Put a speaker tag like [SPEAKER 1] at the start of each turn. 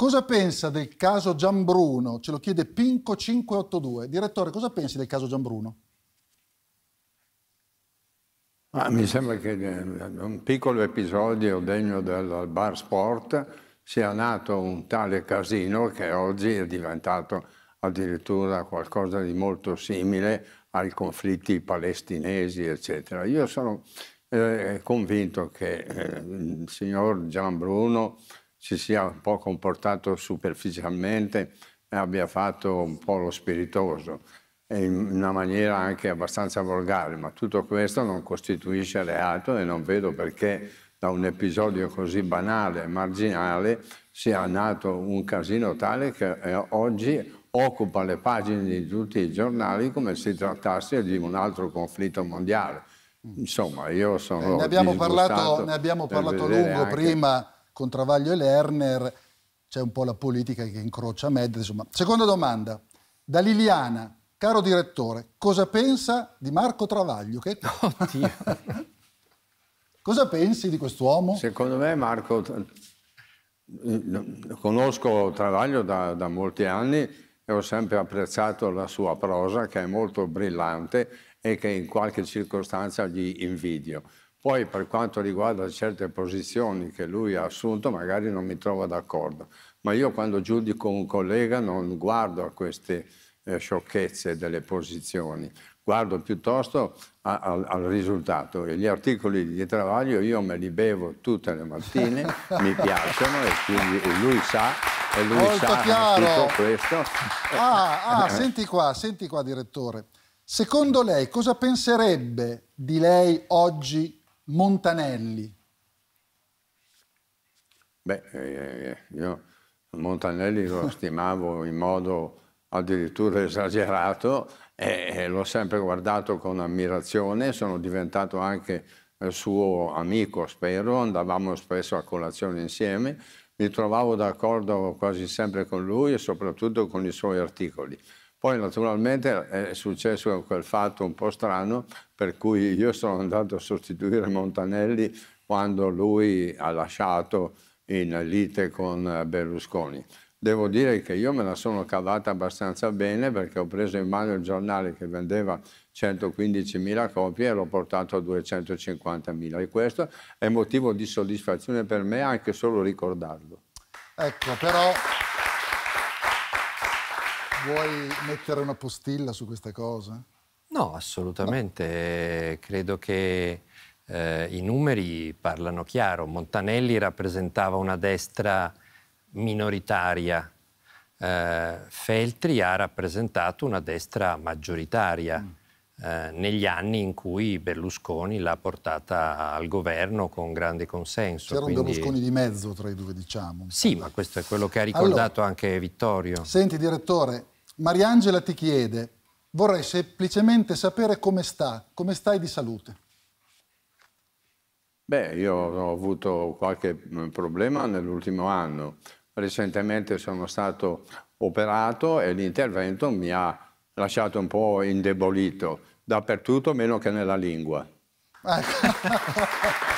[SPEAKER 1] Cosa pensa del caso Giambruno? Ce lo chiede Pinco582. Direttore, cosa pensi del caso Giambruno?
[SPEAKER 2] Ah, mi sembra che eh, un piccolo episodio degno del bar sport sia nato un tale casino che oggi è diventato addirittura qualcosa di molto simile ai conflitti palestinesi, eccetera. Io sono eh, convinto che eh, il signor Gianbruno si sia un po' comportato superficialmente e abbia fatto un po' lo spiritoso in una maniera anche abbastanza volgare, ma tutto questo non costituisce reato e non vedo perché da un episodio così banale e marginale sia nato un casino tale che eh, oggi occupa le pagine di tutti i giornali come se trattasse di un altro conflitto mondiale. Insomma, io sono... Eh, ne abbiamo parlato, ne abbiamo parlato lungo anche...
[SPEAKER 1] prima con Travaglio e Lerner c'è un po' la politica che incrocia Med. Insomma. Seconda domanda, da Liliana, caro direttore, cosa pensa di Marco Travaglio? Che... Oddio. cosa pensi di quest'uomo? Secondo
[SPEAKER 2] me Marco, conosco Travaglio da, da molti anni e ho sempre apprezzato la sua prosa che è molto brillante e che in qualche circostanza gli invidio. Poi per quanto riguarda certe posizioni che lui ha assunto, magari non mi trovo d'accordo, ma io quando giudico un collega non guardo a queste eh, sciocchezze delle posizioni, guardo piuttosto a, a, al risultato. E gli articoli di Travaglio io me li bevo tutte le mattine, mi piacciono e quindi e lui sa e lui Molto sa chiaro. tutto questo.
[SPEAKER 1] Ah, ah eh, eh. senti qua, senti qua direttore. Secondo lei cosa penserebbe di lei oggi Montanelli.
[SPEAKER 2] Beh, eh, eh, io Montanelli lo stimavo in modo addirittura esagerato e, e l'ho sempre guardato con ammirazione, sono diventato anche eh, suo amico, spero, andavamo spesso a colazione insieme, mi trovavo d'accordo quasi sempre con lui e soprattutto con i suoi articoli. Poi naturalmente è successo quel fatto un po' strano per cui io sono andato a sostituire Montanelli quando lui ha lasciato in lite con Berlusconi. Devo dire che io me la sono cavata abbastanza bene perché ho preso in mano il giornale che vendeva 115.000 copie e l'ho portato a 250.000 e questo è motivo di soddisfazione per me anche solo ricordarlo.
[SPEAKER 1] Ecco, però... Vuoi mettere una postilla su questa cosa?
[SPEAKER 3] No, assolutamente. No. Credo che eh, i numeri parlano chiaro. Montanelli rappresentava una destra minoritaria. Eh, Feltri ha rappresentato una destra maggioritaria mm. eh, negli anni in cui Berlusconi l'ha portata al governo con grande consenso. C'era quindi... un Berlusconi
[SPEAKER 1] di mezzo tra i due, diciamo.
[SPEAKER 3] Sì, ma questo è quello che ha ricordato allora, anche Vittorio.
[SPEAKER 1] Senti, direttore, Mariangela ti chiede, vorrei semplicemente sapere come sta, come stai di salute.
[SPEAKER 3] Beh, io
[SPEAKER 2] ho avuto qualche mm, problema nell'ultimo anno. Recentemente sono stato operato e l'intervento mi ha lasciato un po' indebolito, dappertutto meno che nella lingua. Ecco.